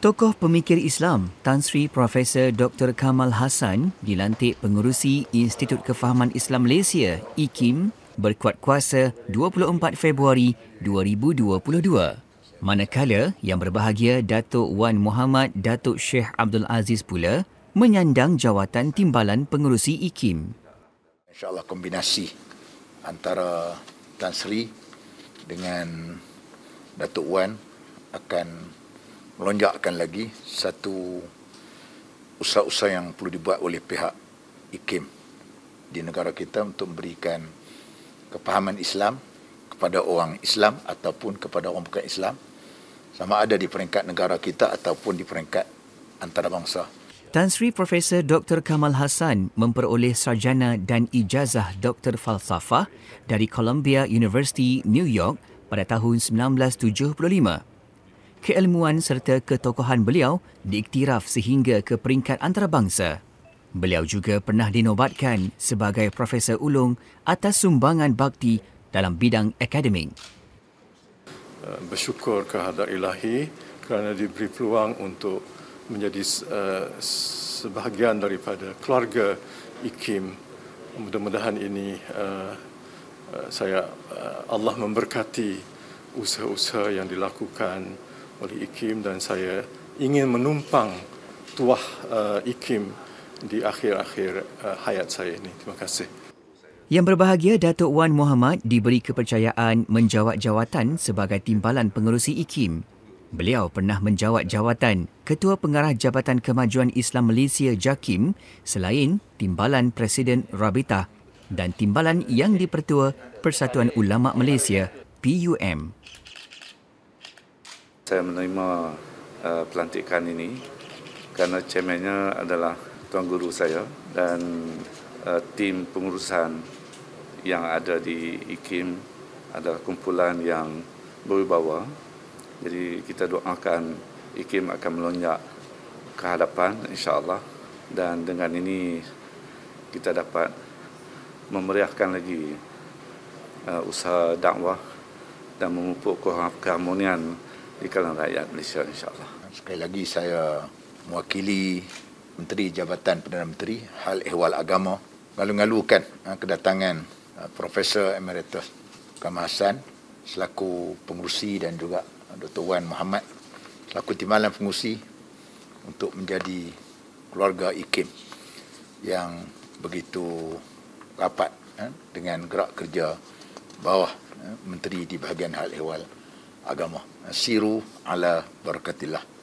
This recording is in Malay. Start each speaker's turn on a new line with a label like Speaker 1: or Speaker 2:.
Speaker 1: Tokoh pemikir Islam Tan Sri Profesor Dr Kamal Hassan dilantik pengerusi Institut Kefahaman Islam Malaysia IKIM berkuat kuasa 24 Februari 2022. Manakala yang berbahagia Datuk Wan Muhammad Datuk Sheikh Abdul Aziz pula menyandang jawatan timbalan pengerusi IKIM.
Speaker 2: Insya-Allah kombinasi antara Tan Sri dengan Datuk Wan akan melonjakkan lagi satu usaha-usaha yang perlu dibuat oleh pihak IKIM di negara kita untuk memberikan kepahaman Islam kepada orang Islam ataupun kepada orang bukan Islam sama ada di peringkat negara kita ataupun di peringkat antarabangsa.
Speaker 1: Tan Sri Profesor Dr. Kamal Hassan memperoleh sarjana dan ijazah Dr. Falsafah dari Columbia University, New York pada tahun 1975 keilmuan serta ketokohan beliau diiktiraf sehingga ke peringkat antarabangsa. Beliau juga pernah dinobatkan sebagai Profesor Ulung atas sumbangan bakti dalam bidang akademik.
Speaker 3: Eh, bersyukur kehadrat ilahi kerana diberi peluang untuk menjadi eh, sebahagian daripada keluarga IKIM. Mudah-mudahan ini eh, saya Allah memberkati usaha-usaha yang dilakukan oleh IKIM dan saya ingin menumpang tuah uh, IKIM di akhir-akhir uh, hayat saya ini. Terima kasih.
Speaker 1: Yang berbahagia Datuk Wan Muhammad diberi kepercayaan menjawat jawatan sebagai timbalan pengerusi IKIM. Beliau pernah menjawat jawatan Ketua Pengarah Jabatan Kemajuan Islam Malaysia JAKIM selain timbalan Presiden Rabita dan timbalan yang dipertua Persatuan Ulama Malaysia PUM saya menerima
Speaker 4: uh, pelantikan ini kerana chairmannya adalah tuan guru saya dan uh, tim pengurusan yang ada di IKIM adalah kumpulan yang berwibawa. Jadi kita doakan IKIM akan melonjak ke hadapan insya-Allah dan dengan ini kita dapat memeriahkan lagi uh, usaha dakwah dan memupuk keharmonian di kalangan rakyat Malaysia
Speaker 2: insyaAllah. Sekali lagi saya mewakili Menteri Jabatan Perdana Menteri Hal Ehwal Agama mengalu ngalukan ha, kedatangan ha, Profesor Emeritus Kamal Hassan selaku pengurusi dan juga Dr. Wan Muhammad selaku timbalan pengurusi untuk menjadi keluarga IKIM yang begitu rapat ha, dengan gerak kerja bawah Menteri di bahagian Hal Ehwal Agama agama. Siru ala barakatillah.